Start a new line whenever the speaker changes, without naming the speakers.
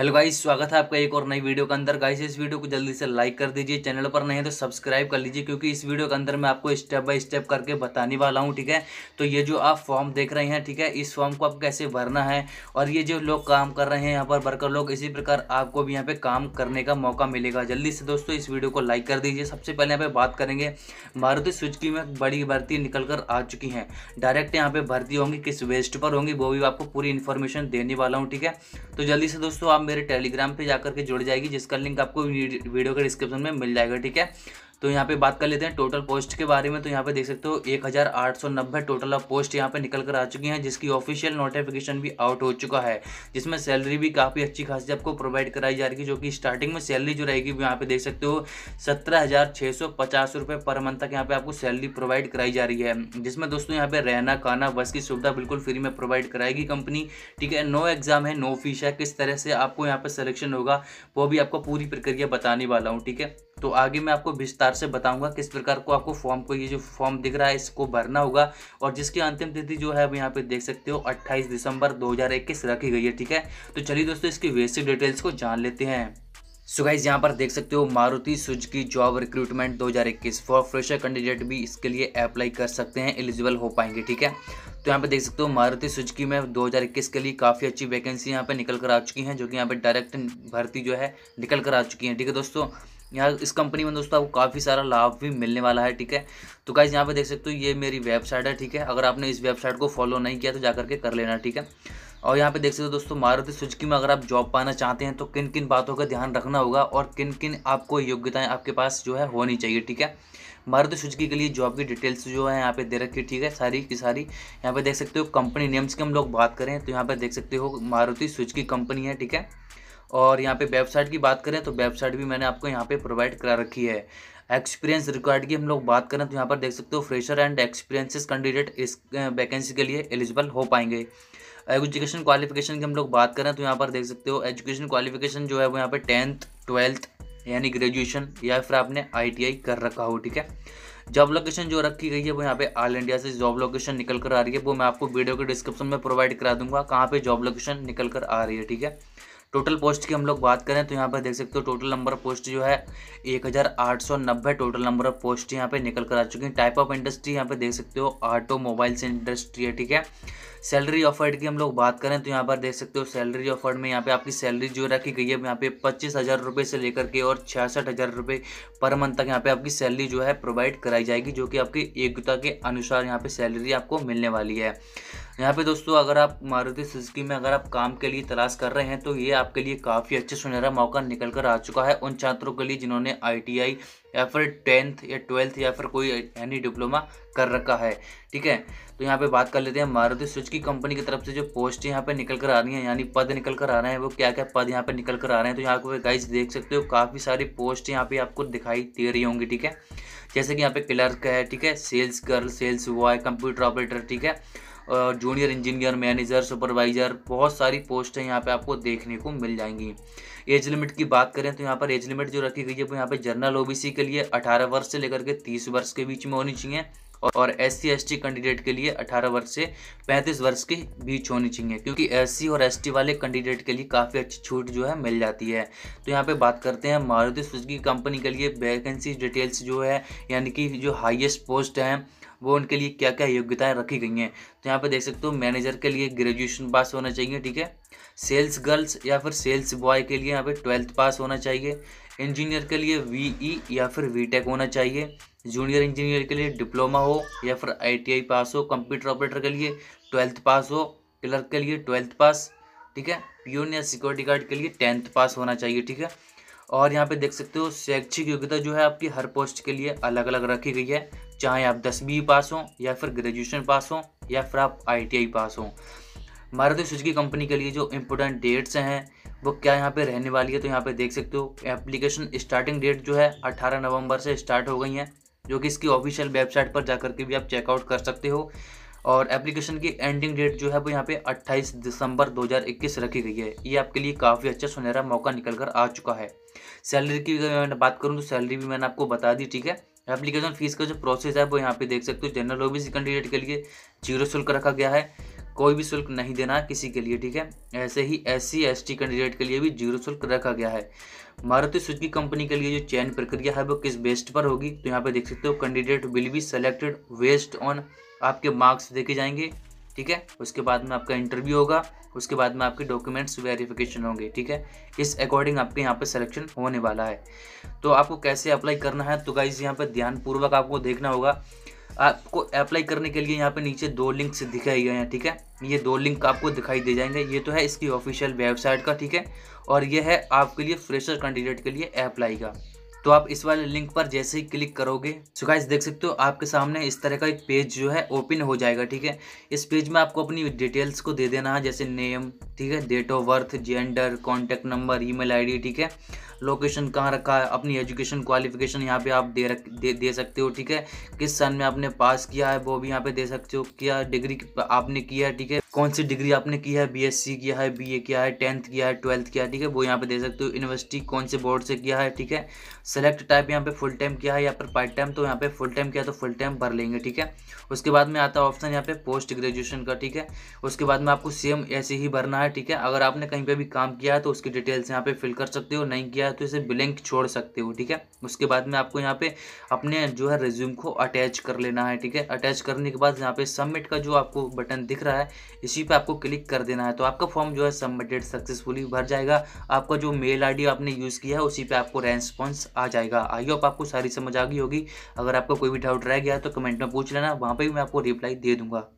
hello guys स्वागत है आपका एक और नई वीडियो के अंदर गाइस इस वीडियो को जल्दी से लाइक कर दीजिए चैनल पर नहीं है तो सब्सक्राइब कर लीजिए क्योंकि इस वीडियो के अंदर मैं आपको स्टेप बाय स्टेप करके बताने वाला हूं ठीक है तो ये जो आप फॉर्म देख रहे हैं ठीक है इस फॉर्म को आप कैसे भरना है और ये जो लोग काम कर रहे हैं यहाँ पर वर्कर लोग इसी प्रकार आपको भी यहाँ पर काम करने का मौका मिलेगा जल्दी से दोस्तों इस वीडियो को लाइक कर दीजिए सबसे पहले यहाँ पर बात करेंगे मारुति स्विच में बड़ी भर्ती निकल कर आ चुकी हैं डायरेक्ट यहाँ पर भर्ती होंगी किस वेस्ट पर होंगी वो भी आपको पूरी इन्फॉर्मेशन देने वाला हूँ ठीक है तो जल्दी से दोस्तों आप मेरे टेलीग्राम पे जाकर के जुड़ जाएगी जिसका लिंक आपको वीडियो के डिस्क्रिप्शन में मिल जाएगा ठीक है तो यहाँ पे बात कर लेते हैं टोटल पोस्ट के बारे में तो यहाँ पे देख सकते हो एक हज़ार आठ सौ नब्बे टोटल ऑफ पोस्ट यहाँ पे निकल कर आ चुकी हैं जिसकी ऑफिशियल नोटिफिकेशन भी आउट हो चुका है जिसमें सैलरी भी काफ़ी अच्छी खासी आपको प्रोवाइड कराई जा रही है जो कि स्टार्टिंग में सैलरी जो रहेगी यहाँ पे देख सकते हो सत्रह हज़ार छः सौ पचास रुपये पर मंथ तक यहाँ पे आपको सैलरी प्रोवाइड कराई जा रही है जिसमें दोस्तों यहाँ पे रहना खाना बस की सुविधा बिल्कुल फ्री में प्रोवाइड कराएगी कंपनी ठीक है नो एग्ज़ाम है नो फीस है किस तरह से आपको यहाँ पर सिलेक्शन होगा वो भी आपको पूरी प्रक्रिया बताने वाला हूँ ठीक है तो आगे मैं आपको विस्तार से बताऊंगा किस प्रकार को आपको फॉर्म को ये जो फॉर्म दिख रहा है इसको भरना होगा और जिसकी अंतिम तिथि जो है यहाँ पे देख सकते हो अट्ठाईस दिसंबर 2021 रखी गई है ठीक है तो चलिए दोस्तों इसकी बेसिक डिटेल्स को जान लेते हैं सो गाइज यहाँ पर देख सकते हो Maruti Suzuki job recruitment 2021 for fresher candidate भी इसके लिए अप्लाई कर सकते हैं एलिजिबल हो पाएंगे ठीक है तो यहाँ पे देख सकते हो मारुति सुजुकी में 2021 के लिए काफ़ी अच्छी वैकेंसी यहाँ पे निकल कर आ चुकी हैं जो कि यहाँ पे डायरेक्ट भर्ती जो है निकल कर आ चुकी हैं ठीक है दोस्तों यहाँ इस कंपनी में दोस्तों आपको काफ़ी सारा लाभ भी मिलने वाला है ठीक है तो गाइज यहाँ पे देख सकते हो ये मेरी वेबसाइट है ठीक है अगर आपने इस वेबसाइट को फॉलो नहीं किया तो जा करके कर लेना ठीक है और यहाँ पे देख सकते हो दोस्तों मारुति सुजुकी में अगर आप जॉब पाना चाहते हैं तो किन किन बातों का ध्यान रखना होगा और किन किन आपको योग्यताएं आपके पास जो है होनी चाहिए ठीक है मारुति सुजुकी के लिए जॉब की डिटेल्स जो है यहाँ पे दे रखी ठीक है सारी की सारी यहाँ पे देख सकते हो कंपनी नेम्स की हम लोग बात करें तो यहाँ पे देख सकते हो मारुति सुजुकी कंपनी है ठीक है और यहाँ पे वेबसाइट की बात करें तो वेबसाइट भी मैंने आपको यहाँ पे प्रोवाइड करा रखी है एक्सपीरियंस रिक्वायर्ड की हम लोग बात करें तो यहाँ पर देख सकते हो फ्रेशर एंड एक्सपीरियंसिस कैंडिडेट इस वैकेंसी के लिए एलिजिबल हो पाएंगे एजुकेशन क्वालिफिकेशन की हम लोग बात करें तो यहाँ पर देख सकते हो एजुकेशन क्वालिफिकेशन जो है वो यहाँ पर टेंथ ट्वेल्थ यानी ग्रेजुएशन या फिर आपने आई कर रखा हो ठीक है जॉब लोकेशन जो रखी गई है वो यहाँ पे ऑल इंडिया से जॉब लोकेशन निकल कर आ रही है वो मैं आपको वीडियो के डिस्क्रिप्शन में प्रोवाइड करा दूंगा कहाँ पे जॉब लोकेशन निकल कर आ रही है ठीक है टोटल पोस्ट की हम लोग बात करें तो यहाँ पर देख सकते हो टोटल नंबर ऑफ पोस्ट जो है नब्बे टोटल नंबर ऑफ पोस्ट यहाँ पे निकल कर आ चुकी हैं टाइप ऑफ इंडस्ट्री यहाँ पे देख सकते हो ऑटोमोबाइल्स इंडस्ट्री है ठीक है सैलरी ऑफर्ड की हम लोग बात करें तो यहाँ पर देख सकते हो सैलरी ऑफर्ड में यहाँ पे आपकी सैलरी जो रखी गई है यहाँ पे पच्चीस हज़ार रुपये से लेकर के और छियासठ हज़ार रुपये पर मंथ तक यहाँ पे आपकी सैलरी जो है प्रोवाइड कराई जाएगी जो कि आपकी योग्यता के अनुसार यहाँ पे सैलरी आपको मिलने वाली है यहाँ पे दोस्तों अगर आप मारुति सुजुकी में अगर आप काम के लिए तलाश कर रहे हैं तो ये आपके लिए काफ़ी अच्छे सुनहरा मौका निकल कर आ चुका है उन छात्रों के लिए जिन्होंने आई या फिर टेंथ या ट्वेल्थ या फिर कोई यानी डिप्लोमा कर रखा है ठीक है तो यहाँ पे बात कर लेते हैं मारुति सुजुकी कंपनी की तरफ से जो पोस्ट यहाँ पर निकल कर आ रही है यानी पद निकल कर आ रहे हैं वो क्या क्या पद यहाँ पर निकल कर आ रहे हैं तो यहाँ पर गाइज देख सकते हो काफ़ी सारी पोस्ट यहाँ पर आपको दिखाई दे रही होंगी ठीक है जैसे कि यहाँ पे क्लर्क है ठीक है sales girl sales boy computer operator ठीक है जूनियर इंजीनियर मैनेजर सुपरवाइज़र बहुत सारी पोस्ट हैं यहाँ पे आपको देखने को मिल जाएंगी एज लिमिट की बात करें तो यहाँ पर एज लिमिट जो रखी गई है वो यहाँ पे जनरल ओ के लिए 18 वर्ष से लेकर के 30 वर्ष के बीच में होनी चाहिए और एस सी कैंडिडेट के लिए 18 वर्ष से 35 वर्ष के बीच होनी चाहिए क्योंकि एस और एस वाले कैंडिडेट के लिए काफ़ी अच्छी छूट जो है मिल जाती है तो यहाँ पे बात करते हैं मारुति सुजुकी कंपनी के लिए वैकेंसी डिटेल्स जो है यानी कि जो हाईएस्ट पोस्ट हैं वो उनके लिए क्या क्या योग्यताएं रखी गई हैं तो यहाँ पे देख सकते हो मैनेजर के लिए ग्रेजुएशन पास होना चाहिए ठीक है सेल्स गर्ल्स या फिर सेल्स बॉय के लिए यहाँ पे ट्वेल्थ पास होना चाहिए इंजीनियर के लिए वीई e या फिर वी होना चाहिए जूनियर इंजीनियर के लिए डिप्लोमा हो या फिर आई पास हो कंप्यूटर ऑपरेटर के लिए ट्वेल्थ पास हो क्लर्क के लिए ट्वेल्थ पास ठीक है पियोन या सिक्योरिटी गार्ड के लिए टेंथ पास होना चाहिए ठीक है और यहाँ पे देख सकते हो शैक्षिक योग्यता जो है आपकी हर पोस्ट के लिए अलग अलग रखी गई है चाहे आप दसवीं पास हों या फिर ग्रेजुएशन पास हों या फिर आप आई पास हों मारुति सुजुकी कंपनी के लिए जो इम्पोर्टेंट डेट्स हैं वो क्या यहाँ पे रहने वाली है तो यहाँ पे देख सकते हो एप्लीकेशन स्टार्टिंग डेट जो है 18 नवंबर से स्टार्ट हो गई हैं जो कि इसकी ऑफिशियल वेबसाइट पर जा करके भी आप चेकआउट कर सकते हो और एप्लीकेशन की एंडिंग डेट जो है वो यहाँ पे 28 दिसंबर 2021 रखी गई है ये आपके लिए काफ़ी अच्छा सुनहरा मौका निकल कर आ चुका है सैलरी की अगर मैं बात करूँ तो सैलरी भी मैंने आपको बता दी ठीक है एप्लीकेशन फ़ीस का जो प्रोसेस है वो यहाँ पे देख सकते हो general O B C candidate के लिए जीरो शुल्क रखा गया है कोई भी शुल्क नहीं देना है किसी के लिए ठीक है ऐसे ही S C S T candidate के लिए भी जीरो शुल्क रखा गया है मारुति सुजुकी कंपनी के लिए जो चयन प्रक्रिया है वो किस बेस्ट पर होगी तो यहाँ पे देख सकते हो candidate will be selected based on आपके मार्क्स देखे जाएंगे ठीक है उसके बाद में आपका इंटरव्यू होगा उसके बाद में आपके डॉक्यूमेंट्स वेरिफिकेशन होंगे ठीक है इस अकॉर्डिंग आपके यहाँ पे सिलेक्शन होने वाला है तो आपको कैसे अप्लाई करना है तो गाइज यहाँ पे ध्यानपूर्वक आपको देखना होगा आपको अप्लाई करने के लिए यहाँ पे नीचे दो लिंक्स दिखाई गए हैं ठीक है ये दो लिंक आपको दिखाई दे जाएंगे ये तो है इसकी ऑफिशियल वेबसाइट का ठीक है और ये है आपके लिए फ्रेशर कैंडिडेट के लिए अप्लाई का तो आप इस वाले लिंक पर जैसे ही क्लिक करोगे सो गाइस देख सकते हो आपके सामने इस तरह का एक पेज जो है ओपन हो जाएगा ठीक है इस पेज में आपको अपनी डिटेल्स को दे देना है जैसे नेम ठीक है date of birth gender contact number email ठीक है लोकेशन कहाँ रखा है अपनी एजुकेशन क्वालिफिकेशन यहाँ पे आप दे रख दे, दे सकते हो ठीक है किस सन में आपने पास किया है वो भी यहाँ पे दे सकते हो क्या डिग्री आपने किया है ठीक है कौन सी डिग्री आपने की है बीएससी किया है बीए किया है टेंथ किया है ट्वेल्थ किया है ठीक है वो यहाँ पे दे सकते हो यूनिवर्सिटी कौन से बोर्ड से किया है ठीक है सेलेक्ट टाइप यहाँ पे फुल टाइम किया है या फिर पार्ट टाइम तो यहाँ पे फुल टाइम किया तो फुल टाइम भर लेंगे ठीक है उसके बाद में आता है ऑप्शन यहाँ पे पोस्ट ग्रेजुएशन का ठीक है उसके बाद में आपको सेम ऐसे ही भरना है ठीक है अगर आपने कहीं पर भी काम किया है तो उसकी डिटेल्स यहाँ पे फिल कर सकते हो नहीं किया है तो इसे ब्लैंक छोड़ सकते हो ठीक है उसके बाद में आपको यहाँ पे अपने जो है रिज्यूम को अटैच कर लेना है ठीक है अटैच करने के बाद यहाँ पे सबमिट का जो आपको बटन दिख रहा है इसी पे आपको क्लिक कर देना है तो आपका फॉर्म जो है सबमिटेड सक्सेसफुली भर जाएगा आपका जो मेल आई आपने यूज़ किया है उसी पर आपको रेस्पॉन्स आ जाएगा आई आप आपको सारी समझ आ गई होगी अगर आपका कोई भी डाउट रह गया तो कमेंट में पूछ लेना वहाँ पर भी मैं आपको रिप्लाई दे दूँगा